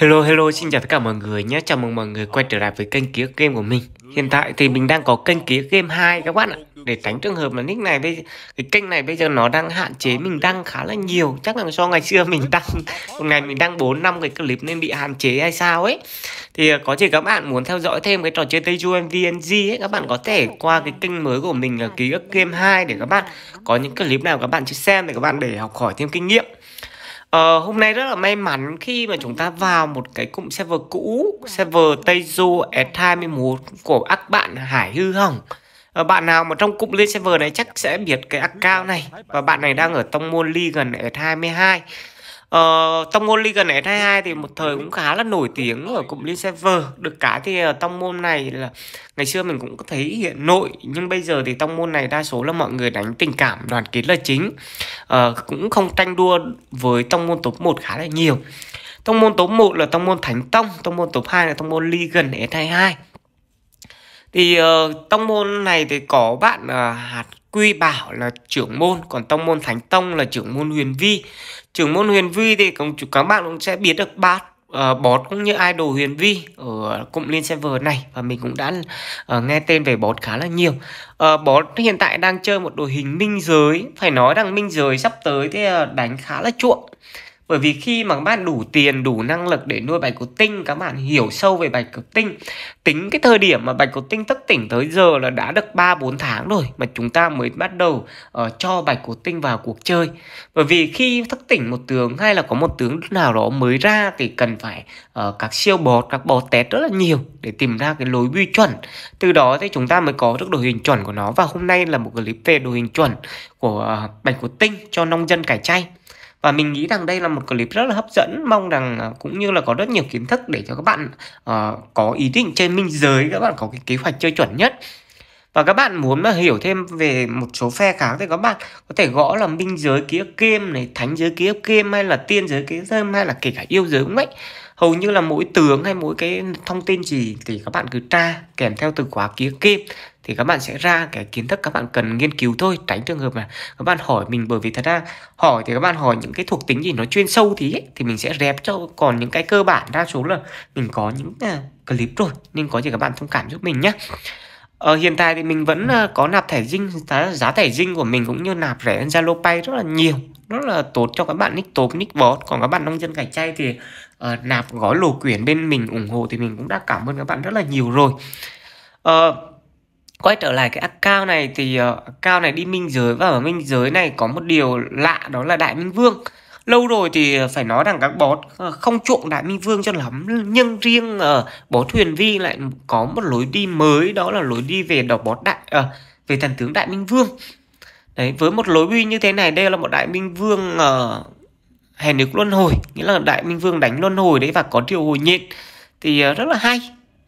Hello hello xin chào tất cả mọi người nhé Chào mừng mọi người quay trở lại với kênh ký game của mình Hiện tại thì mình đang có kênh ký game 2 các bạn ạ Để tránh trường hợp là nick này bây Cái kênh này bây giờ nó đang hạn chế mình đăng khá là nhiều Chắc là do ngày xưa mình đăng Một ngày mình đăng 4 năm cái clip nên bị hạn chế hay sao ấy Thì à, có thể các bạn muốn theo dõi thêm cái trò chơi Teju MVNG ấy Các bạn có thể qua cái kênh mới của mình là ký game 2 Để các bạn có những clip nào các bạn chưa xem Để các bạn để học hỏi thêm kinh nghiệm Ờ, hôm nay rất là may mắn khi mà chúng ta vào một cái cụm server cũ server Teizu S21 của các bạn Hải hư hỏng ờ, bạn nào mà trong cụm lên server này chắc sẽ biết cái account này và bạn này đang ở tông môn League gần S22 uh, ờ, tông môn Liga Net 22 thì một thời cũng khá là nổi tiếng ở cụm liên Server được cả thì uh, tông môn này là ngày xưa mình cũng có thấy hiện nội nhưng bây giờ thì tông môn này đa số là mọi người đánh tình cảm đoàn kết là chính uh, cũng không tranh đua với tông môn top 1 khá là nhiều tông môn top 1 là tông môn Thánh Tông tông môn top 2 là tông môn Liga Net 22 thì uh, tông môn này thì có bạn uh, hạt quy bảo là trưởng môn còn tông môn thánh tông là trưởng môn huyền vi trưởng môn Huyền Vi thì cũng các bạn cũng sẽ biết được bát uh, bot cũng như idol Huyền Vi ở cụm Liên Server này và mình cũng đã uh, nghe tên về bot khá là nhiều. Uh, ờ, bot hiện tại đang chơi một đội hình minh giới, phải nói rằng minh giới sắp tới thì uh, đánh khá là chuộng bởi vì khi mà các bạn đủ tiền đủ năng lực để nuôi bạch cầu tinh các bạn hiểu sâu về bạch cầu tinh tính cái thời điểm mà bạch cầu tinh thức tỉnh tới giờ là đã được 3 4 tháng rồi mà chúng ta mới bắt đầu uh, cho bạch cầu tinh vào cuộc chơi bởi vì khi thức tỉnh một tướng hay là có một tướng nào đó mới ra thì cần phải uh, các siêu bọt các bọt test rất là nhiều để tìm ra cái lối quy chuẩn từ đó thì chúng ta mới có được đội hình chuẩn của nó và hôm nay là một clip về đội hình chuẩn của uh, bạch cầu tinh cho nông dân cải chay và mình nghĩ rằng đây là một clip rất là hấp dẫn mong rằng à, cũng như là có rất nhiều kiến thức để cho các bạn uh, có ý định chơi minh giới các bạn có cái kế hoạch chơi chuẩn nhất và các bạn muốn mà hiểu thêm về một số phe khác thì các bạn có thể gõ là minh giới ký ức game này thánh giới ký ức game hay là tiên giới ký ức game hay là kể cả yêu giới cũng vậy hầu như là mỗi tướng hay mỗi cái thông tin gì thì các bạn cứ tra kèm theo từ khóa kia kim thì các bạn sẽ ra cái kiến thức các bạn cần nghiên cứu thôi tránh trường hợp là các bạn hỏi mình bởi vì thật ra hỏi thì các bạn hỏi những cái thuộc tính gì nó chuyên sâu thì ấy, thì mình sẽ rep cho còn những cái cơ bản đa số là mình có những uh, clip rồi nên có gì các bạn thông cảm giúp mình nhé Ờ, hiện tại thì mình vẫn à, có nạp thẻ dinh giá thẻ dinh của mình cũng như nạp rẻ Zalo Pay rất là nhiều rất là tốt cho các bạn nick tốp nick bot còn các bạn nông dân cải chay thì uh, nạp gói lô quyển bên mình ủng hộ thì mình cũng đã cảm ơn các bạn rất là nhiều rồi uh, quay trở lại cái cao này thì uh, account này đi minh giới và ở minh giới này có một điều lạ đó là đại minh vương lâu rồi thì phải nói rằng các bót không chuộng đại minh vương cho lắm nhưng riêng uh, bó thuyền vi lại có một lối đi mới đó là lối đi về đỏ bó đại uh, về thần tướng đại minh vương đấy với một lối đi như thế này đây là một đại minh vương uh, hèn được luân hồi nghĩa là đại minh vương đánh luân hồi đấy và có triệu hồi nhện thì ờ, rất là hay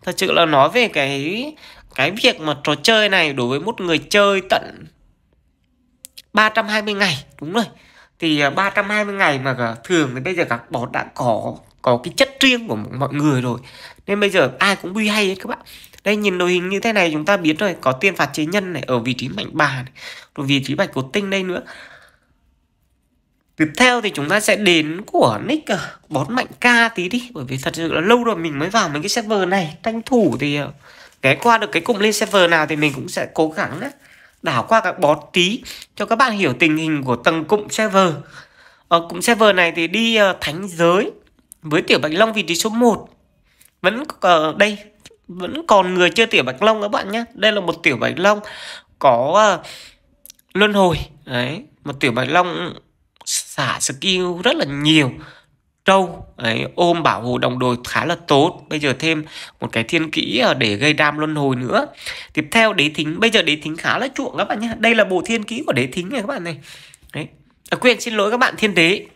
thật sự là nói về cái cái việc mà trò chơi này đối với một người chơi tận 320 ngày đúng rồi thì 320 ờ, ngày mà ờ, thường thì bây giờ các bot đã có có cái chất riêng của mọi người rồi nên bây giờ ai cũng bi hay hết các bạn đây nhìn đội hình như thế này chúng ta biết rồi có tiên phạt chế nhân này ở vị trí mạnh bà này, rồi vị trí bạch cột tinh đây nữa Tiếp theo thì chúng ta sẽ đến của nick à, bón mạnh ca tí đi Bởi vì thật sự là lâu rồi mình mới vào mấy cái server này Tranh thủ thì à, ghé qua được cái cụm lên server nào thì mình cũng sẽ cố gắng đó à, đảo qua các bót tí Cho các bạn hiểu tình hình của tầng cụm server ở ờ, Cụm server này thì đi thánh giới với Tiểu Bạch Long vị trí số 1 Vẫn ở ờ, đây vẫn còn người chơi Tiểu Bạch Long các bạn nhé Đây là một Tiểu Bạch Long có luân hồi Đấy, một Tiểu Bạch Long xả skill rất là nhiều trâu ấy, ôm bảo hộ đồng đội khá là tốt bây giờ thêm một cái thiên kỹ à, để gây đam luân hồi nữa tiếp theo đế thính bây giờ đế thính khá là chuộng các bạn nhé đây là bộ thiên kỹ của đế thính này các bạn này đấy à, quên xin lỗi các bạn thiên đế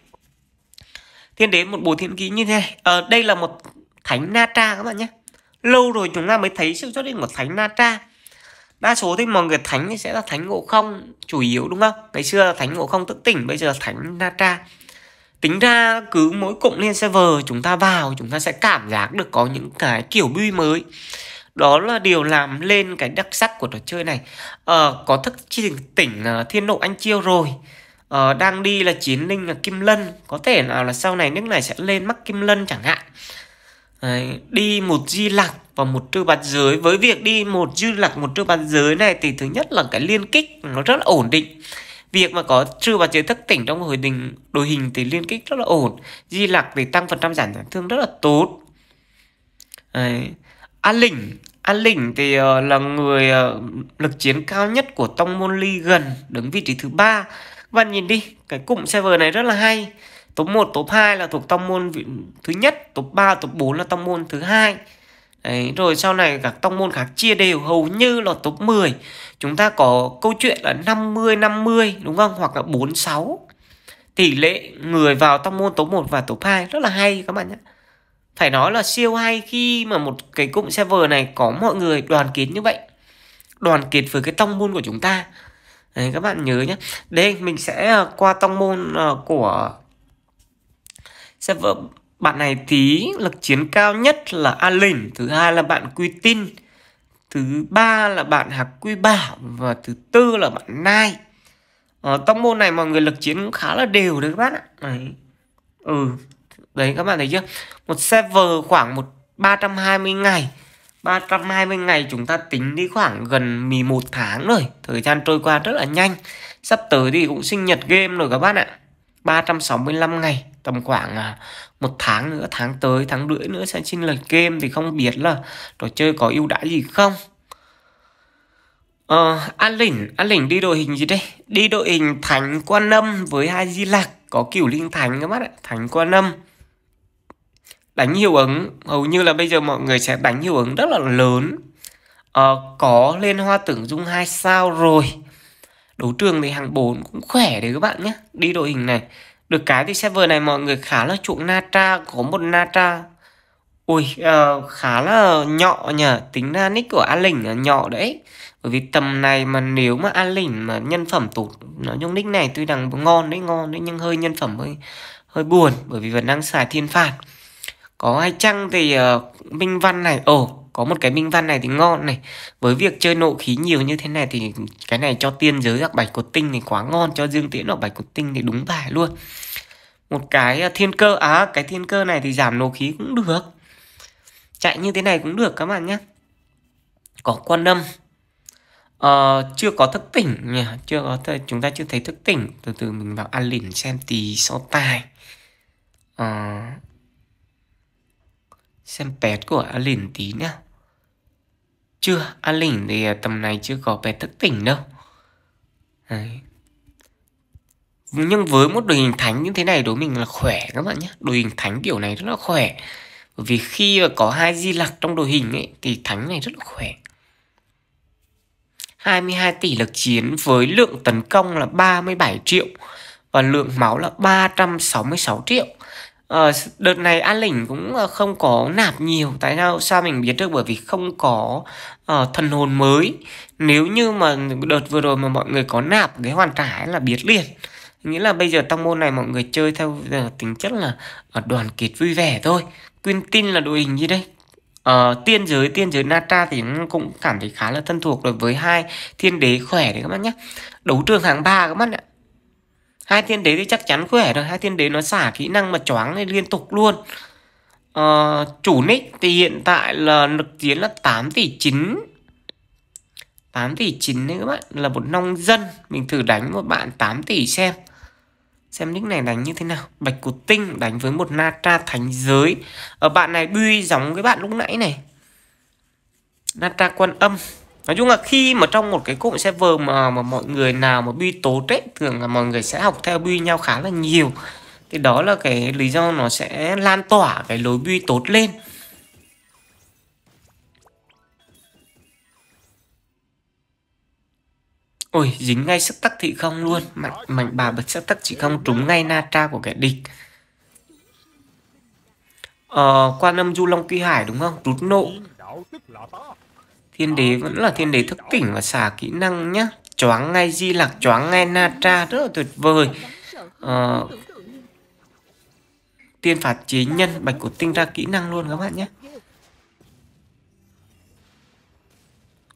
thiên đế một bộ thiên kỹ như thế này ờ, à, đây là một thánh tra các bạn nhé lâu rồi chúng ta mới thấy sự xuất hiện của thánh tra đa số thì mọi người thánh thì sẽ là thánh ngộ không chủ yếu đúng không ngày xưa là thánh ngộ không tức tỉnh bây giờ là thánh na tra tính ra cứ mỗi cụm lên server chúng ta vào chúng ta sẽ cảm giác được có những cái kiểu bi mới đó là điều làm lên cái đặc sắc của trò chơi này ờ, có thức chi tỉnh ờ, thiên nộ anh chiêu rồi ờ, đang đi là chiến linh là kim lân có thể nào là sau này nước này sẽ lên mắc kim lân chẳng hạn Đấy, đi một di lặc và một trư bát giới với việc đi một dư lạc một trư bát giới này thì thứ nhất là cái liên kích nó rất là ổn định việc mà có trư bát giới thức tỉnh trong hồi đình đội hình thì liên kích rất là ổn di lạc thì tăng phần trăm giảm tổn thương rất là tốt Đấy. an lĩnh an lĩnh thì ờ, là người ờ, lực chiến cao nhất của tông môn ly gần đứng vị trí thứ ba các bạn nhìn đi cái cụm server này rất là hay top 1, top 2 là thuộc tông môn thứ nhất, top 3, top 4 là tông môn thứ hai. Đấy, rồi sau này các tông môn khác chia đều hầu như là top 10. Chúng ta có câu chuyện là 50 50 đúng không? Hoặc là 46. Tỷ lệ người vào tông môn top 1 và top 2 rất là hay các bạn nhé. Phải nói là siêu hay khi mà một cái cụm server này có mọi người đoàn kết như vậy. Đoàn kết với cái tông môn của chúng ta. Đấy, các bạn nhớ nhé. Đây mình sẽ à, qua tông môn à, của server bạn này tí lực chiến cao nhất là A Lỉnh, thứ hai là bạn Quy Tin, thứ ba là bạn Hạc Quy Bảo và thứ tư là bạn Nai. ở ờ, tông môn này mọi người lực chiến cũng khá là đều đấy các bác ạ. Đấy. Ừ. Đấy các bạn thấy chưa? Một server khoảng một 320 ngày. 320 ngày chúng ta tính đi khoảng gần 11 tháng rồi. Thời gian trôi qua rất là nhanh. Sắp tới thì cũng sinh nhật game rồi các bác ạ. 365 ngày tầm khoảng à, một tháng nữa tháng tới tháng rưỡi nữa sẽ xin lời game thì không biết là trò chơi có ưu đãi gì không Ờ, An Lĩnh, An Lĩnh đi đội hình gì đây? Đi đội hình Thánh Quan Âm với hai Di Lạc, có kiểu Linh Thánh các bác ạ, Thánh Quan Âm. Đánh hiệu ứng, hầu như là bây giờ mọi người sẽ đánh hiệu ứng rất là lớn. Ờ, có lên hoa tưởng dung hai sao rồi đấu trường thì hàng 4 cũng khỏe đấy các bạn nhé đi đội hình này được cái thì server này mọi người khá là chuộng Natra có một Natra Ui, uh, khá là nhọ nhờ Tính ra nick của An Linh là nhọ đấy Bởi vì tầm này mà nếu mà An Linh mà nhân phẩm tụt nó chung nick này tuy rằng ngon đấy, ngon đấy Nhưng hơi nhân phẩm hơi, hơi buồn Bởi vì vẫn đang xài thiên phạt Có hai chăng thì uh, Minh Văn này Ồ, oh, có một cái minh văn này thì ngon này với việc chơi nộ khí nhiều như thế này thì cái này cho tiên giới gặp bạch cột tinh thì quá ngon cho dương tiễn hoặc bạch cột tinh thì đúng bài luôn một cái à, thiên cơ à cái thiên cơ này thì giảm nộ khí cũng được chạy như thế này cũng được các bạn nhé có quan âm à, chưa có thức tỉnh nhỉ chưa có th- chúng ta chưa thấy thức tỉnh từ từ mình vào an lỉnh xem tí so tài à, xem pet của an lỉn tí nhá chưa, An lỉnh thì à, tầm này chưa có bé thức tỉnh đâu. Đấy. Nhưng với một đội hình thánh như thế này đối mình là khỏe các bạn nhé. Đội hình thánh kiểu này rất là khỏe. Bởi vì khi có hai di lặc trong đội hình ấy thì thánh này rất là khỏe. 22 tỷ lực chiến với lượng tấn công là 37 triệu và lượng máu là 366 triệu. Ờ, đợt này An Lĩnh cũng ờ, không có nạp nhiều Tại sao sao mình biết được bởi vì không có uh, thần hồn mới Nếu như mà đợt vừa rồi mà mọi người có nạp cái hoàn trả là biệt liệt Nghĩa là bây giờ trong môn này mọi người chơi theo uh, tính chất là uh, đoàn kết vui vẻ thôi Quyên tin là đội hình gì đây? Uh, tiên giới tiên giới Natra thì cũng cảm thấy khá là thân thuộc rồi với hai thiên đế khỏe đấy các bạn nhé đấu trường hạng ba các bạn ạ hai thiên đế thì chắc chắn khỏe rồi hai thiên đế nó xả kỹ năng mà choáng lên liên tục luôn ờ, chủ nick thì hiện tại là lực chiến là 8 tỷ 9 8 tỷ 9 đấy các bạn là một nông dân mình thử đánh một bạn 8 tỷ xem xem nick này đánh như thế nào bạch cổ tinh đánh với một natra thánh giới ở ờ, bạn này bui giống cái bạn lúc nãy này natra quan âm nói chung là khi mà trong một cái cụm server mà mà mọi người nào mà bi tố trách thường là mọi người sẽ học theo bi nhau khá là nhiều thì đó là cái lý do nó sẽ lan tỏa cái lối bi tốt lên Ôi, dính ngay sức tắc thị không luôn. Mạnh mạnh bà bật sức tắc chỉ không trúng ngay na tra của kẻ địch. Ờ, quan âm du long quy hải đúng không? trút nộ. Thiên đế vẫn là thiên đế thức tỉnh và xả kỹ năng nhá. Choáng ngay Di Lạc, choáng ngay Natra, rất là tuyệt vời. À, tiên phạt chế nhân, bạch cổ tinh ra kỹ năng luôn các bạn nhé.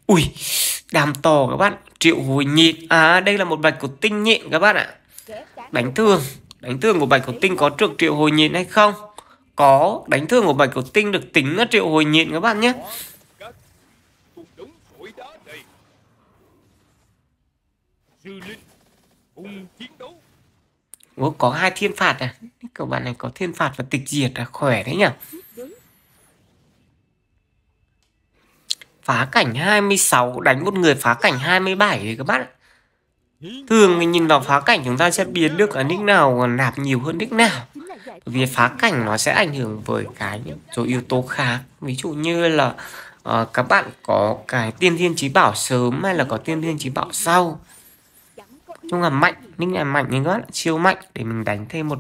Ui, đàm to các bạn, triệu hồi nhịn. À, đây là một bạch cổ tinh nhịn các bạn ạ. Đánh thương, đánh thương của bạch cổ tinh có trượt triệu hồi nhịn hay không? Có, đánh thương của bạch cổ tinh được tính là triệu hồi nhịn các bạn nhé. trừ linh cùng chiến đấu Ủa, có hai thiên phạt à cậu bạn này có thiên phạt và tịch diệt à khỏe đấy nhỉ phá cảnh 26 đánh một người phá cảnh 27 thì các bạn thường mình nhìn vào phá cảnh chúng ta sẽ biết được ở nick nào nạp nhiều hơn nick nào bởi vì phá cảnh nó sẽ ảnh hưởng với cái số yếu tố khác ví dụ như là uh, các bạn có cái tiên thiên trí bảo sớm hay là có tiên thiên trí bảo sau nhưng mà mạnh nhưng này mạnh thì các bạn chiêu mạnh để mình đánh thêm một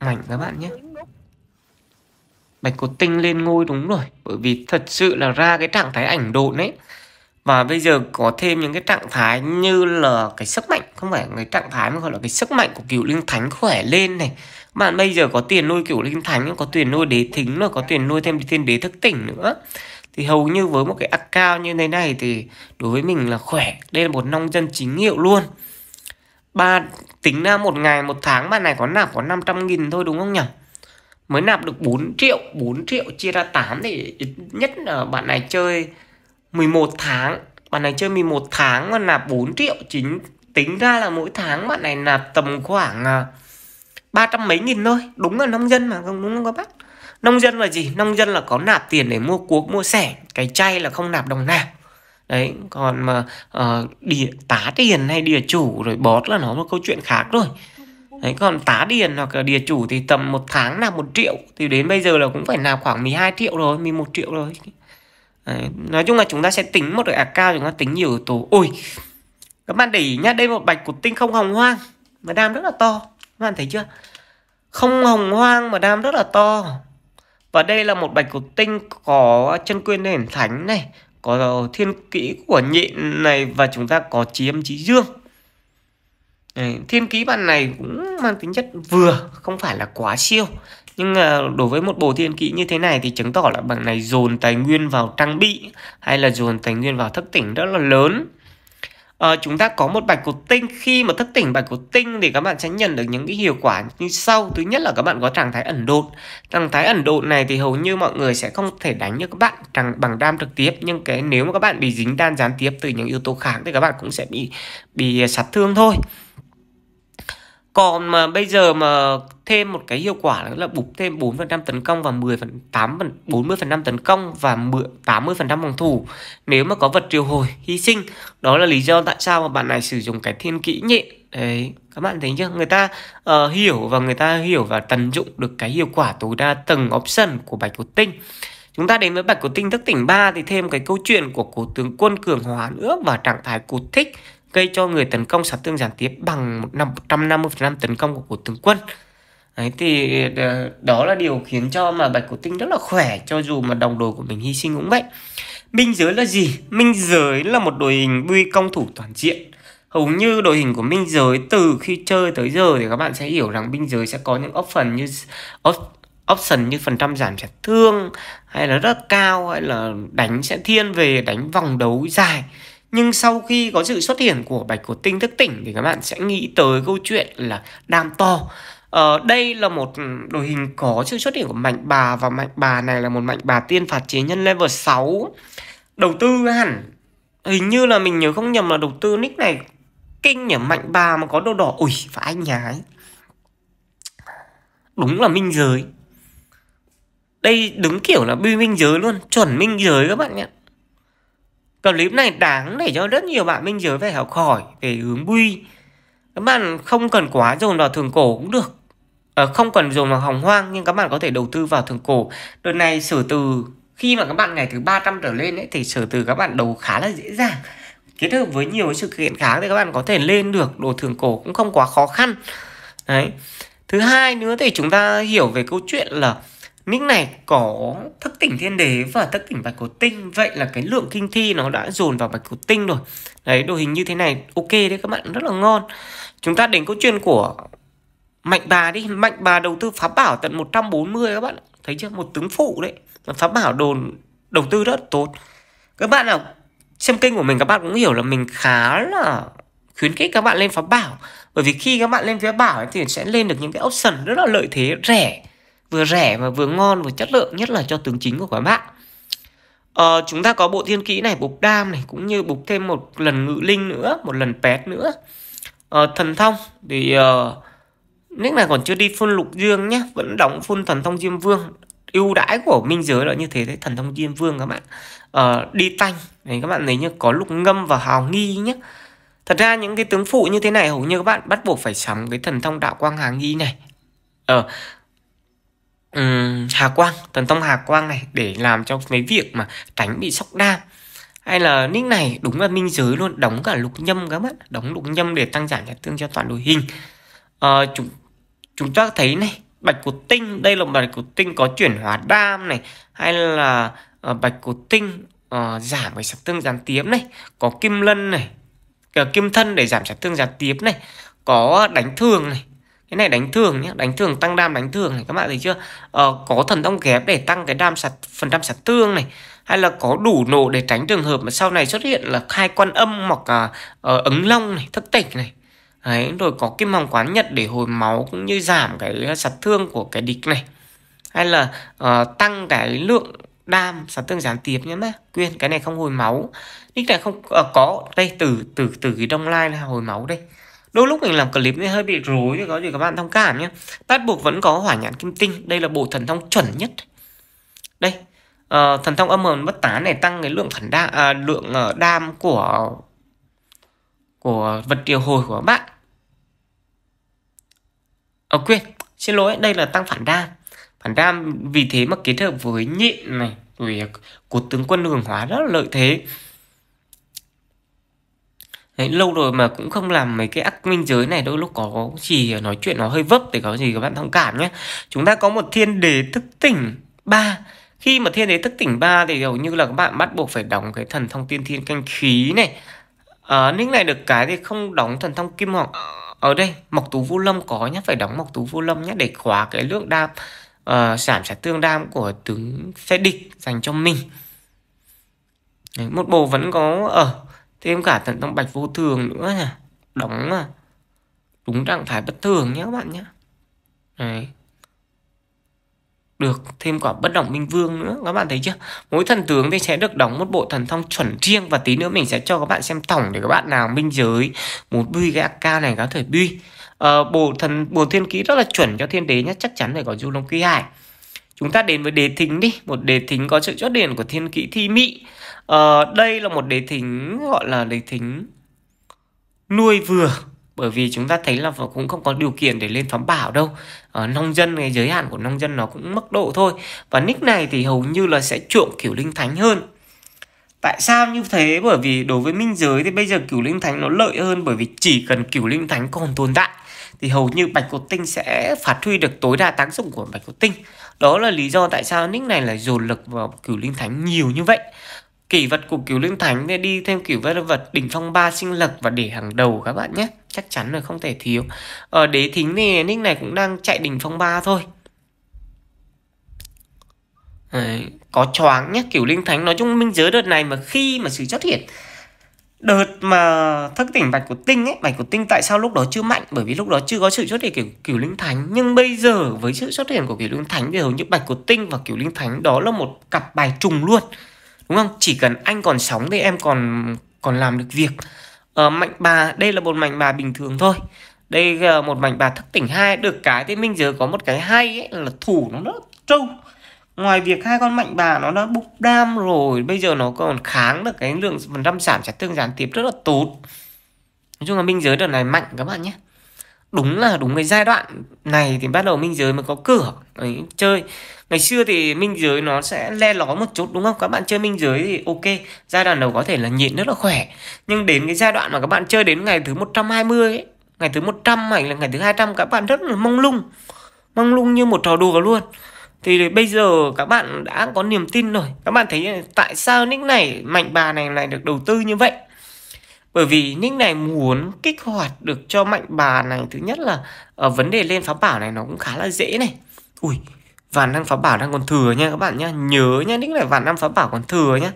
mảnh các bạn nhé bạch có tinh lên ngôi đúng rồi bởi vì thật sự là ra cái trạng thái ảnh độn ấy và bây giờ có thêm những cái trạng thái như là cái sức mạnh không phải người trạng thái mà gọi là cái sức mạnh của cửu linh thánh khỏe lên này bạn bây giờ có tiền nuôi cửu linh thánh có tiền nuôi đế thính rồi có tiền nuôi thêm thiên đế thức tỉnh nữa thì hầu như với một cái cao như thế này thì đối với mình là khỏe đây là một nông dân chính hiệu luôn ba tính ra một ngày một tháng bạn này có nạp có 500 nghìn thôi đúng không nhỉ mới nạp được 4 triệu 4 triệu chia ra 8 thì nhất là bạn này chơi 11 tháng bạn này chơi 11 tháng mà nạp 4 triệu chính tính ra là mỗi tháng bạn này nạp tầm khoảng à, ba trăm mấy nghìn thôi đúng là nông dân mà không đúng không các bác nông dân là gì nông dân là có nạp tiền để mua cuốc mua sẻ cái chay là không nạp đồng nào đấy còn mà uh, địa tá tiền hay địa chủ rồi bót là nó một câu chuyện khác rồi đấy còn tá điền hoặc là địa chủ thì tầm một tháng nạp một triệu thì đến bây giờ là cũng phải nạp khoảng 12 triệu rồi 11 triệu rồi đấy. nói chung là chúng ta sẽ tính một cái cao chúng ta tính nhiều yếu tố ôi các bạn để ý nhá đây một bạch cục tinh không hồng hoang mà đam rất là to các bạn thấy chưa không hồng hoang mà đam rất là to và đây là một bạch cầu tinh có chân quyên nền thánh này, có thiên kỹ của nhịn này và chúng ta có trí âm trí dương. thiên ký bạn này cũng mang tính chất vừa, không phải là quá siêu. Nhưng à, đối với một bộ thiên kỹ như thế này thì chứng tỏ là bạn này dồn tài nguyên vào trang bị hay là dồn tài nguyên vào thức tỉnh rất là lớn uh, chúng ta có một bạch cột tinh khi mà thức tỉnh bạch cột tinh thì các bạn sẽ nhận được những cái hiệu quả như sau thứ nhất là các bạn có trạng thái ẩn độn trạng thái ẩn độn này thì hầu như mọi người sẽ không thể đánh như các bạn rằng bằng đam trực tiếp nhưng cái nếu mà các bạn bị dính đan gián tiếp từ những yếu tố khác thì các bạn cũng sẽ bị bị à, sát thương thôi còn mà bây giờ mà thêm một cái hiệu quả đó là bục thêm 4% tấn công và 10 phần 8 phần 40% tấn công và phần trăm phòng thủ nếu mà có vật triệu hồi hy sinh đó là lý do tại sao mà bạn này sử dụng cái thiên kỹ nhẹ đấy các bạn thấy chưa người ta uh, hiểu và người ta hiểu và tận dụng được cái hiệu quả tối đa từng option của bạch cột tinh Chúng ta đến với bạch cổ tinh thức tỉnh 3 thì thêm cái câu chuyện của cổ tướng quân cường hóa nữa và trạng thái cổ thích gây cho người tấn công sát thương gián tiếp bằng 150% tấn công của cuộc tướng quân Đấy thì ờ, đó là điều khiến cho mà bạch cổ tinh rất là khỏe cho dù mà đồng đội của mình hy sinh cũng vậy. Minh giới là gì? Minh giới là một đội hình quy công thủ toàn diện. Hầu như đội hình của Minh giới từ khi chơi tới giờ thì các bạn sẽ hiểu rằng Minh giới sẽ có những option như option như phần trăm giảm sát thương hay là rất cao hay là đánh sẽ thiên về đánh vòng đấu dài nhưng sau khi có sự xuất hiện của bạch cột tinh thức tỉnh thì các bạn sẽ nghĩ tới câu chuyện là đam to Ờ, đây là một đội hình có sự xuất hiện của mạnh bà và mạnh bà này là một mạnh bà tiên phạt chế nhân level 6 đầu tư hẳn hình như là mình nhớ không nhầm là đầu tư nick này kinh nhỉ mạnh bà mà có đồ đỏ ủi và anh nhái đúng là minh giới đây đúng kiểu là bi minh giới luôn chuẩn minh giới các bạn nhé clip này đáng để cho rất nhiều bạn minh giới phải học hỏi về hướng buy các bạn không cần quá dồn vào thường cổ cũng được à, không cần dồn vào hồng hoang nhưng các bạn có thể đầu tư vào thường cổ đợt này sở từ khi mà các bạn ngày thứ 300 trở lên ấy, thì sở từ các bạn đầu khá là dễ dàng kết hợp với nhiều sự kiện khác thì các bạn có thể lên được đồ thường cổ cũng không quá khó khăn đấy thứ hai nữa thì chúng ta hiểu về câu chuyện là Mĩnh này có thức tỉnh thiên đế và thức tỉnh bạch cổ tinh Vậy là cái lượng kinh thi nó đã dồn vào bạch cổ tinh rồi Đấy đồ hình như thế này ok đấy các bạn rất là ngon Chúng ta đến câu chuyện của Mạnh bà đi Mạnh bà đầu tư pháp bảo tận 140 các bạn Thấy chưa một tướng phụ đấy pháp bảo đồn đầu tư rất tốt Các bạn nào xem kênh của mình các bạn cũng hiểu là mình khá là khuyến khích các bạn lên pháp bảo bởi vì khi các bạn lên phía bảo thì sẽ lên được những cái option rất là lợi thế rẻ vừa rẻ mà vừa ngon và chất lượng nhất là cho tướng chính của các bạn ờ, chúng ta có bộ thiên kỹ này bục đam này cũng như bục thêm một lần ngự linh nữa một lần pet nữa ờ, thần thông thì uh, ờ, nick này còn chưa đi phun lục dương nhé vẫn đóng phun thần thông diêm vương ưu đãi của minh giới là như thế đấy thần thông diêm vương các bạn ờ, đi tanh này các bạn thấy như có lục ngâm và hào nghi nhé thật ra những cái tướng phụ như thế này hầu như các bạn bắt buộc phải sắm cái thần thông đạo quang hàng nghi này ờ um, hà quang tấn tông hà quang này để làm cho mấy việc mà tránh bị sóc đam hay là nick này đúng là minh giới luôn đóng cả lục nhâm các bạn đóng lục nhâm để tăng giảm nhát thương cho toàn đội hình à, chúng chúng ta thấy này bạch cột tinh đây là bạch cột tinh có chuyển hóa đam này hay là uh, bạch cột tinh uh, giảm cái sát thương gián tiếp này có kim lân này kim thân để giảm sát thương gián tiếp này có đánh thường này cái này đánh thường nhé đánh thường tăng đam đánh thường này các bạn thấy chưa ờ, có thần thông ghép để tăng cái đam sạt phần trăm sạt tương này hay là có đủ nổ để tránh trường hợp mà sau này xuất hiện là khai quan âm hoặc là uh, ờ, ứng long này thất tịch này Đấy, rồi có kim hồng quán nhật để hồi máu cũng như giảm cái sạt thương của cái địch này hay là uh, tăng cái lượng đam sạt thương gián tiếp nhé má quyên cái này không hồi máu đích này không uh, có đây từ từ từ cái đông lai là hồi máu đây đôi lúc mình làm clip hơi bị rối thì có gì các bạn thông cảm nhé bắt buộc vẫn có hỏa nhãn kim tinh đây là bộ thần thông chuẩn nhất đây uh, thần thông âm hồn bất tán này tăng cái lượng phản đa à, lượng uh, đam của của vật điều hồi của bạn ờ quên xin lỗi đây là tăng phản đam phản đam vì thế mà kết hợp với nhịn này à, của tướng quân đường hóa rất là lợi thế Đấy, lâu rồi mà cũng không làm mấy cái ác minh giới này đôi lúc có gì nói chuyện nó hơi vấp để có gì các bạn thông cảm nhé chúng ta có một thiên đề thức tỉnh ba khi mà thiên đế thức tỉnh ba thì hầu như là các bạn bắt buộc phải đóng cái thần thông tiên thiên canh khí này à, ờ, những này được cái thì không đóng thần thông kim hoàng ở đây mộc tú vu lâm có nhé phải đóng mộc tú vu lâm nhé để khóa cái lượng đam uh, giảm sẽ tương đam của tướng phe địch dành cho mình Đấy, một bộ vẫn có ở ờ, uh, Thêm cả thần tông bạch vô thường nữa nha Đóng à Đúng trạng thái bất thường nhé các bạn nhé Đấy được thêm quả bất động minh vương nữa các bạn thấy chưa mỗi thần tướng thì sẽ được đóng một bộ thần thông chuẩn riêng và tí nữa mình sẽ cho các bạn xem tổng để các bạn nào minh giới muốn bui cái ca này có thể bui ờ, bộ thần bộ thiên ký rất là chuẩn cho thiên đế nhé chắc chắn phải có du long quy hải Chúng ta đến với đề thính đi, một đề thính có sự chốt điển của thiên kỹ thi mỹ À, ờ, đây là một đề thính gọi là đề thính nuôi vừa bởi vì chúng ta thấy là cũng không có điều kiện để lên phám bảo đâu à, nông dân cái giới hạn của nông dân nó cũng mức độ thôi và nick này thì hầu như là sẽ chuộng kiểu linh thánh hơn tại sao như thế bởi vì đối với minh giới thì bây giờ kiểu linh thánh nó lợi hơn bởi vì chỉ cần kiểu linh thánh còn tồn tại thì hầu như bạch cầu tinh sẽ phát huy được tối đa tác dụng của bạch cầu tinh đó là lý do tại sao nick này lại dồn lực vào cửu linh thánh nhiều như vậy kỷ vật của cửu linh thánh để đi thêm cửu vật vật đỉnh phong ba sinh lực và để hàng đầu các bạn nhé chắc chắn là không thể thiếu ở đế thính thì nick này cũng đang chạy đỉnh phong ba thôi Đấy, có choáng nhé kiểu linh thánh nói chung minh giới đợt này mà khi mà sự xuất hiện đợt mà thức tỉnh bạch của tinh ấy bạch của tinh tại sao lúc đó chưa mạnh bởi vì lúc đó chưa có sự xuất hiện kiểu cửu linh thánh nhưng bây giờ với sự xuất hiện của cửu linh thánh thì hầu như bạch của tinh và cửu linh thánh đó là một cặp bài trùng luôn đúng không chỉ cần anh còn sống thì em còn còn làm được việc à, mạnh bà đây là một mạnh bà bình thường thôi đây là ờ, một mảnh bà thức tỉnh hai được cái thì minh giờ có một cái hay ấy, là thủ nó rất trâu ngoài việc hai con mạnh bà nó đã bục đam rồi bây giờ nó còn kháng được cái lượng phần trăm giảm chặt tương gián tiếp rất là tốt nói chung là minh giới đợt này mạnh các bạn nhé đúng là đúng cái giai đoạn này thì bắt đầu minh giới mới có cửa ấy chơi ngày xưa thì minh giới nó sẽ le ló một chút đúng không các bạn chơi minh giới thì ok giai đoạn đầu có thể là nhịn rất là khỏe nhưng đến cái giai đoạn mà các bạn chơi đến ngày thứ 120 ấy, ngày thứ 100 hay là ngày thứ 200 các bạn rất là mong lung mong lung như một trò đùa luôn thì bây giờ các bạn đã có niềm tin rồi các bạn thấy tại sao nick này mạnh bà này lại được đầu tư như vậy bởi vì nick này muốn kích hoạt được cho mạnh bà này thứ nhất là ở ờ, vấn đề lên phá bảo này nó cũng khá là dễ này ui vạn năng phá bảo đang còn thừa nha các bạn nhá nhớ nhá nick này vạn năng phá bảo còn thừa nhá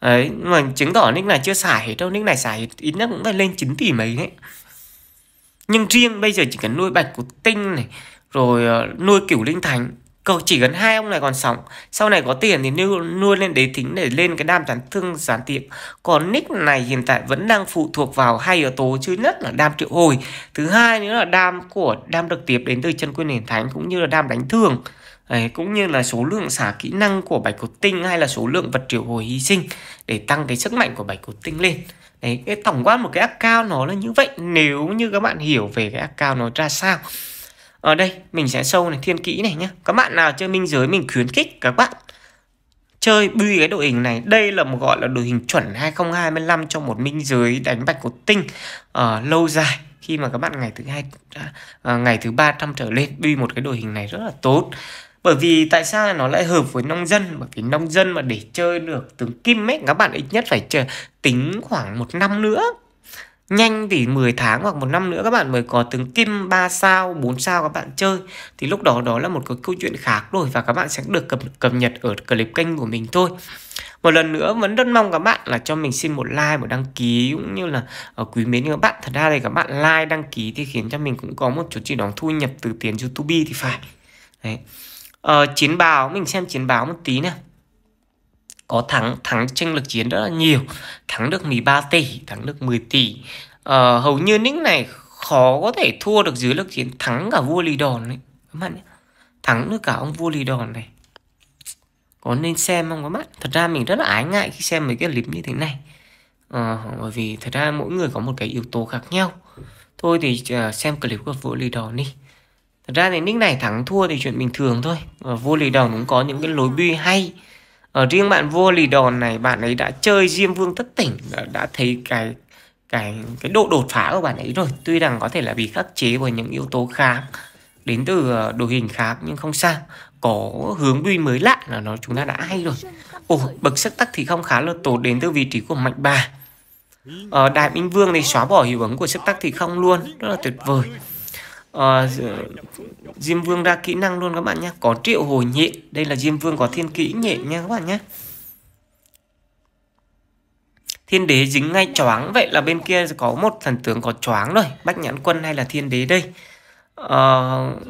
đấy mà chứng tỏ nick này chưa xài hết đâu nick này xài hết ít nhất cũng phải lên 9 tỷ mấy đấy nhưng riêng bây giờ chỉ cần nuôi bạch của tinh này rồi ờ, nuôi cửu linh thánh Cậu chỉ gần hai ông này còn sống Sau này có tiền thì nuôi, nuôi lên đế thính để lên cái đam chán thương gián tiệm Còn nick này hiện tại vẫn đang phụ thuộc vào hai yếu tố Chứ nhất là đam triệu hồi Thứ hai nữa là đam của đam được tiếp đến từ chân quyền hiển thánh Cũng như là đam đánh thường Đấy, cũng như là số lượng xả kỹ năng của bạch cốt tinh hay là số lượng vật triệu hồi hy sinh để tăng cái sức mạnh của bạch cốt tinh lên đấy cái tổng quan một cái account nó là như vậy nếu như các bạn hiểu về cái account nó ra sao ở ờ, đây mình sẽ sâu này thiên kỹ này nhé các bạn nào chơi minh giới mình khuyến khích các bạn chơi bui cái đội hình này đây là một gọi là đội hình chuẩn 2025 cho một minh giới đánh bạch cột tinh ở ờ, uh, lâu dài khi mà các bạn ngày thứ hai uh, ngày thứ ba trăm trở lên bui một cái đội hình này rất là tốt bởi vì tại sao nó lại hợp với nông dân bởi vì nông dân mà để chơi được tướng kim ấy các bạn ít nhất phải chờ tính khoảng một năm nữa Nhanh thì 10 tháng hoặc một năm nữa các bạn mới có tướng kim 3 sao, 4 sao các bạn chơi Thì lúc đó đó là một cái câu chuyện khác rồi và các bạn sẽ được cập, cập nhật ở clip kênh của mình thôi một lần nữa vẫn rất mong các bạn là cho mình xin một like một đăng ký cũng như là ở ờ, quý mến các bạn thật ra thì các bạn like đăng ký thì khiến cho mình cũng có một chút gì đó thu nhập từ tiền youtube thì phải đấy uh, chiến báo mình xem chiến báo một tí nào có thắng thắng tranh lực chiến rất là nhiều thắng được 13 tỷ thắng được 10 tỷ ờ, hầu như nick này khó có thể thua được dưới lực chiến thắng cả vua lì đòn đấy các bạn thắng được cả ông vua lì đòn này có nên xem không các bạn thật ra mình rất là ái ngại khi xem mấy cái clip như thế này ờ, bởi vì thật ra mỗi người có một cái yếu tố khác nhau thôi thì ờ, xem clip của vua lì đòn đi thật ra thì nick này thắng thua thì chuyện bình thường thôi ờ, vua lì đòn cũng có những cái lối bi hay ở ờ, riêng bạn vua lì đòn này bạn ấy đã chơi diêm vương thất tỉnh đã, thấy cái cái cái độ đột phá của bạn ấy rồi tuy rằng có thể là vì khắc chế bởi những yếu tố khác đến từ ờ, đội hình khác nhưng không sao có hướng đi mới lạ là nó chúng ta đã hay rồi ồ bậc sắc tắc thì không khá là tốt đến từ vị trí của mạnh bà ở ờ, đại minh vương này xóa bỏ hiệu ứng của sắc tắc thì không luôn rất là tuyệt vời uh, Diêm Vương ra kỹ năng luôn các bạn nhé Có triệu hồi nhện Đây là Diêm Vương có thiên kỹ nhện nha các bạn nhé Thiên đế dính ngay choáng Vậy là bên kia có một thần tướng có choáng rồi Bách nhãn quân hay là thiên đế đây uh,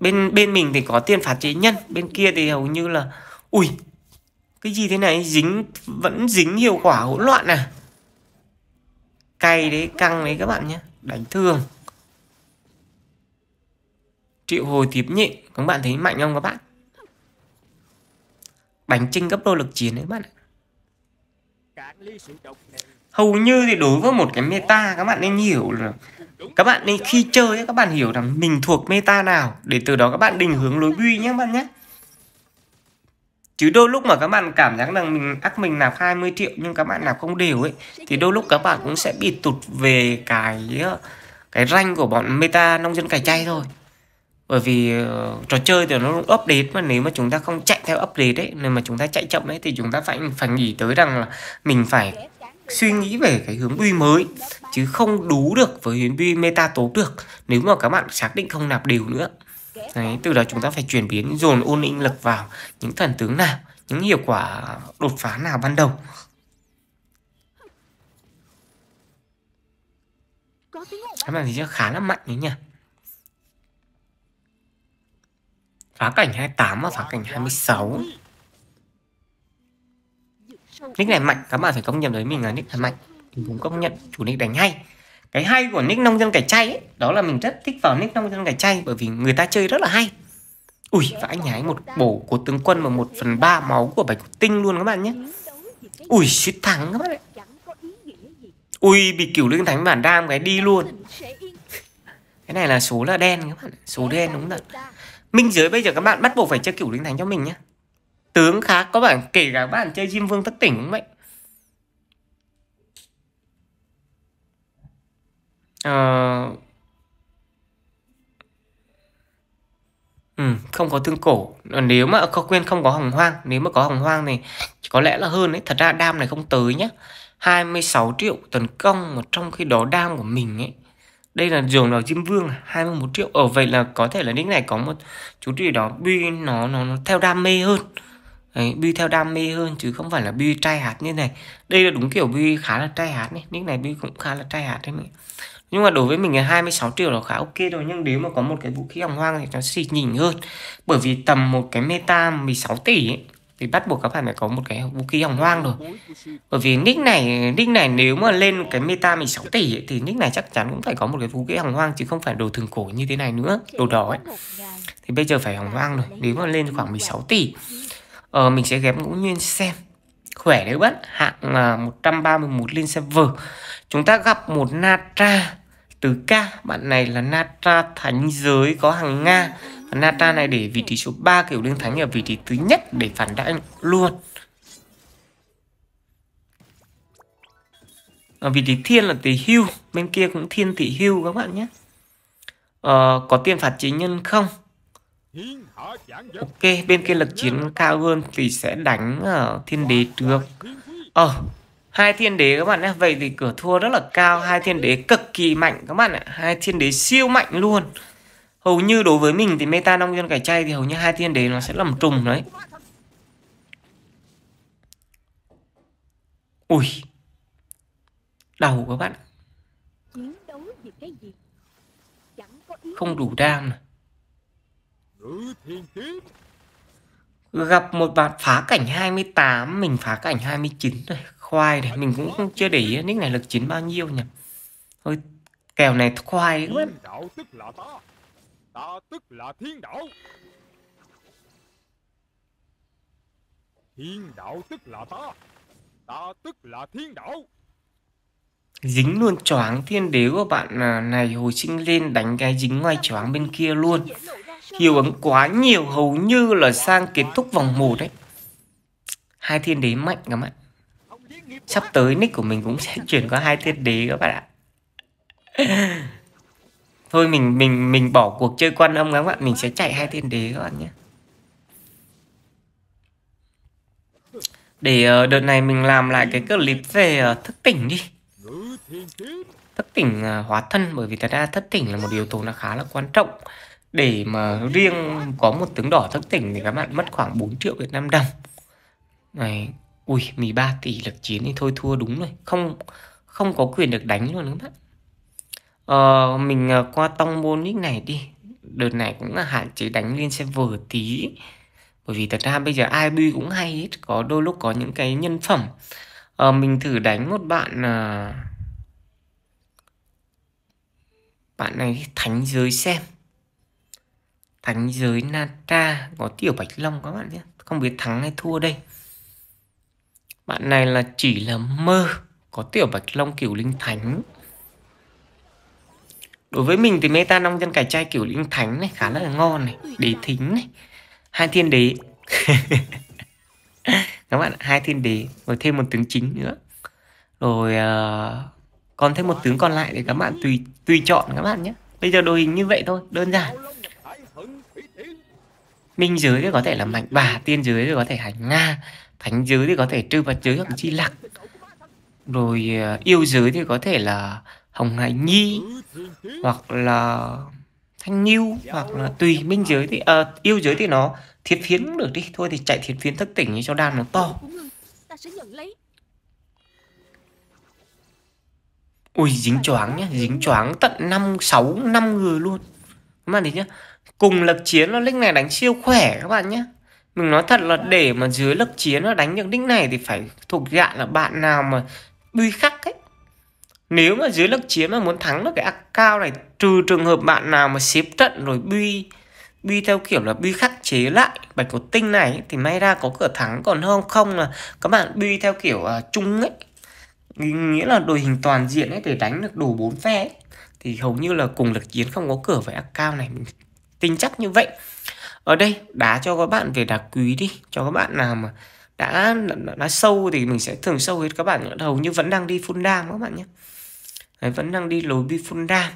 bên, bên mình thì có tiền phạt chế nhân Bên kia thì hầu như là Ui Cái gì thế này dính Vẫn dính hiệu quả hỗn loạn à Cay đấy căng đấy các bạn nhé Đánh thương Triệu hồi tiếp nhị Các bạn thấy mạnh không các bạn Bánh trinh gấp đôi lực chiến đấy các bạn ạ Hầu như thì đối với một cái meta các bạn nên hiểu là các bạn nên khi chơi các bạn hiểu rằng mình thuộc meta nào để từ đó các bạn định hướng lối build nhé các bạn nhé. Chứ đôi lúc mà các bạn cảm giác rằng mình ác mình nạp 20 triệu nhưng các bạn nạp không đều ấy thì đôi lúc các bạn cũng sẽ bị tụt về cái ờ, cái ranh của bọn meta nông dân cải chay thôi bởi vì uh, trò chơi thì nó update mà nếu mà chúng ta không chạy theo update đấy nên mà chúng ta chạy chậm đấy thì chúng ta phải phải nghĩ tới rằng là mình phải suy nghĩ về cái hướng bi mới chứ không đủ được với hướng bi meta tố được nếu mà các bạn xác định không nạp đều nữa đấy từ đó chúng ta phải chuyển biến dồn ôn định lực vào những thần tướng nào những hiệu quả đột phá nào ban đầu các bạn thấy khá là mạnh đấy nhỉ Phá cảnh 28 và phá cảnh 26 Nick này mạnh, các bạn phải công nhận với mình là nick thật mạnh Mình cũng công nhận chủ nick đánh hay Cái hay của nick nông dân cải chay ấy, Đó là mình rất thích vào nick nông dân cải chay Bởi vì người ta chơi rất là hay Ui, vãi nhái một bổ của tướng quân và một phần ba máu của bạch tinh luôn các bạn nhé Ui, suýt thắng các bạn ạ Ui, bị kiểu linh thánh bản đam cái đi luôn Cái này là số là đen các bạn Số đen đúng rồi Minh giới bây giờ các bạn bắt buộc phải chơi cửu linh thánh cho mình nhé Tướng khác có bạn kể cả các bạn chơi Diêm Vương thất tỉnh cũng vậy Ờ... Ừ, không có thương cổ ờ, Nếu mà có quên không có hồng hoang Nếu mà có hồng hoang thì Có lẽ là hơn đấy Thật ra đam này không tới nhá 26 triệu tấn công Mà trong khi đó đam của mình ấy đây là giường đỏ chim vương 21 à? triệu ở ờ, vậy là có thể là nick này có một chú gì đó bi nó nó, nó theo đam mê hơn bi theo đam mê hơn chứ không phải là bi trai hạt như này đây là đúng kiểu bi khá là trai hạt này nick này bi cũng khá là trai hạt đấy mình nhưng mà đối với mình là 26 triệu là khá ok rồi nhưng nếu mà có một cái vũ khí hồng hoang thì nó xịt nhỉnh hơn bởi vì tầm một cái meta 16 tỷ ấy, thì bắt buộc các bạn phải có một cái vũ khí hồng hoang rồi Bởi vì nick này Nick này nếu mà lên cái meta 16 tỷ ấy, Thì nick này chắc chắn cũng phải có một cái vũ khí hồng hoang Chứ không phải đồ thường cổ như thế này nữa Đồ đỏ ấy Thì bây giờ phải hồng hoang rồi Nếu mà lên khoảng 16 tỷ ờ, Mình sẽ ghép ngũ nguyên xem Khỏe đấy bạn Hạng 131 à, lên server Chúng ta gặp một Natra từ ca Bạn này là Natra Thánh Giới có hàng Nga Nata này để vị trí số 3 kiểu đinh thánh ở vị trí thứ nhất để phản đánh luôn ở vị trí thiên là tỷ hưu bên kia cũng thiên tỷ hưu các bạn nhé ờ, có tiền phạt chính nhân không ok bên kia lực chiến cao hơn thì sẽ đánh ở thiên đế trước ờ hai thiên đế các bạn nhé vậy thì cửa thua rất là cao hai thiên đế cực kỳ mạnh các bạn ạ hai thiên đế siêu mạnh luôn hầu như đối với mình thì meta nông dân cải chay thì hầu như hai thiên đế nó sẽ làm trùng đấy ui đầu các bạn không đủ đam Gặp một bạn phá cảnh 28 Mình phá cảnh 29 rồi Khoai này Mình cũng không chưa để ý Nick này lực chín bao nhiêu nhỉ Thôi Kèo này khoai các bạn Ta tức là thiên đạo Thiên đạo tức là ta Ta tức là thiên đạo Dính luôn choáng thiên đế của bạn à, này hồi sinh lên đánh cái dính ngoài choáng bên kia luôn Hiệu ứng quá nhiều hầu như là sang kết thúc vòng 1 đấy Hai thiên đế mạnh các bạn Sắp tới nick của mình cũng sẽ chuyển qua hai thiên đế các bạn ạ thôi mình mình mình bỏ cuộc chơi quan âm các bạn mình sẽ chạy hai thiên đế các bạn nhé để ờ, đợt này mình làm lại cái clip về ờ, thức tỉnh đi thức tỉnh ờ, hóa thân bởi vì thật ra thức tỉnh là một yếu tố là khá là quan trọng để mà riêng có một tướng đỏ thức tỉnh thì các bạn mất khoảng 4 triệu Việt Nam đồng này ui 13 tỷ lực chiến thì thôi thua đúng rồi không không có quyền được đánh luôn các bạn Ờ, mình ờ, qua tông bonic này đi Đợt này cũng là hạn chế đánh lên vừa tí Bởi vì thật ra bây giờ IB cũng hay ít Có đôi lúc có những cái nhân phẩm ờ, Mình thử đánh một bạn à... Bạn này thánh giới xem Thánh giới Nata Có tiểu bạch long các bạn nhé Không biết thắng hay thua đây Bạn này là chỉ là mơ Có tiểu bạch long kiểu linh thánh Đối với mình thì meta nong chân cải chai kiểu linh thánh này khá là ngon này, đế thính này, hai thiên đế. các bạn hai thiên đế rồi thêm một tướng chính nữa. Rồi ờ, còn thêm một tướng còn lại để các bạn tùy tùy chọn các bạn nhé. Bây giờ đội hình như vậy thôi, đơn giản. Minh giới thì có thể là mạnh bà, tiên giới thì có thể hành nga, thánh giới thì có thể trư vật giới hoặc chi lạc. Rồi ờ, yêu giới thì có thể là Hồng Hải Nhi hoặc là Thanh Nhiêu hoặc là tùy minh giới thì à, yêu giới thì nó thiệt phiến cũng được đi thôi thì chạy thiệt phiến thức tỉnh cho đan nó to Ui dính choáng nhá, dính choáng tận 5, 6, 5 người luôn Các bạn thấy nhá, cùng lực chiến nó link này đánh siêu khỏe các bạn nhá Mình nói thật là để mà dưới lực chiến nó đánh được link này thì phải thuộc dạng là bạn nào mà đuôi khắc ấy nếu mà dưới lực chiếm mà muốn thắng được cái account này trừ trường hợp bạn nào mà xếp trận rồi bi bi theo kiểu là bi khắc chế lại bạch có tinh này thì may ra có cửa thắng còn hơn không là các bạn bi theo kiểu uh, chung ấy nghĩa là đội hình toàn diện ấy để đánh được đủ bốn phe ấy. thì hầu như là cùng lực chiến không có cửa với account này mình tin chắc như vậy ở đây đá cho các bạn về đá quý đi cho các bạn nào mà đã đã, đã sâu thì mình sẽ thường sâu hết các bạn hầu như vẫn đang đi full dam các bạn nhé Đấy, vẫn đang đi lối Bifunda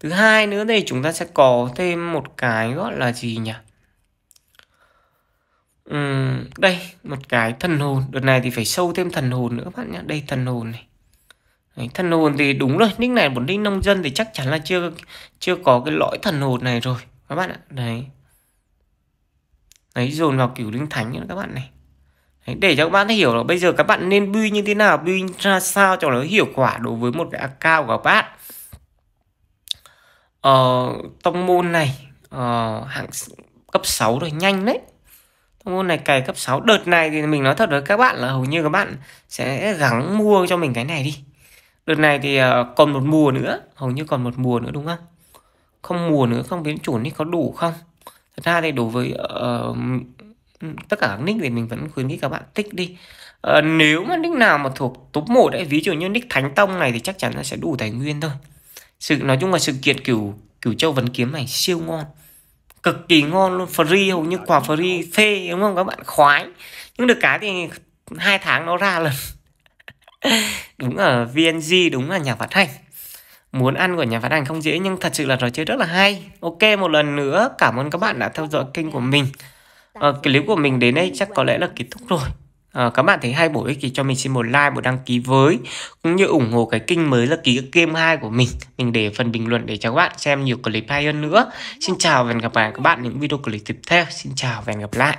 thứ hai nữa đây chúng ta sẽ có thêm một cái gọi là gì nhỉ uhm, đây một cái thần hồn đợt này thì phải sâu thêm thần hồn nữa bạn nhé đây thần hồn này Đấy, thần hồn thì đúng rồi nick này một nick nông dân thì chắc chắn là chưa chưa có cái lõi thần hồn này rồi các bạn ạ đấy đấy dồn vào kiểu linh thánh nữa các bạn này để cho các bạn hiểu là bây giờ các bạn nên build như thế nào build ra sao cho nó hiệu quả đối với một cái account của các bạn ờ, tông môn này ờ, hạng cấp 6 rồi nhanh đấy tông môn này cày cấp 6 đợt này thì mình nói thật với các bạn là hầu như các bạn sẽ gắng mua cho mình cái này đi đợt này thì ờ, còn một mùa nữa hầu như còn một mùa nữa đúng không không mùa nữa không biến chủ thì có đủ không thật ra thì đối với uh, Ừ, tất cả các nick thì mình vẫn khuyến khích các bạn tích đi à, nếu mà nick nào mà thuộc top 1 đấy ví dụ như nick thánh tông này thì chắc chắn là sẽ đủ tài nguyên thôi sự nói chung là sự kiện kiểu kiểu châu vấn kiếm này siêu ngon cực kỳ ngon luôn free hầu như quà free phê đúng không các bạn khoái nhưng được cái thì hai tháng nó ra lần đúng ở vng đúng là nhà phát hành muốn ăn của nhà phát hành không dễ nhưng thật sự là trò chơi rất là hay ok một lần nữa cảm ơn các bạn đã theo dõi kênh của mình à, cái clip của mình đến đây chắc có lẽ là kết thúc rồi À, các bạn thấy hay bổ ích thì cho mình xin một like một đăng ký với cũng như ủng hộ cái kênh mới là ký game 2 của mình mình để phần bình luận để cho các bạn xem nhiều clip hay hơn nữa xin chào và hẹn gặp lại các bạn những video clip tiếp theo xin chào và hẹn gặp lại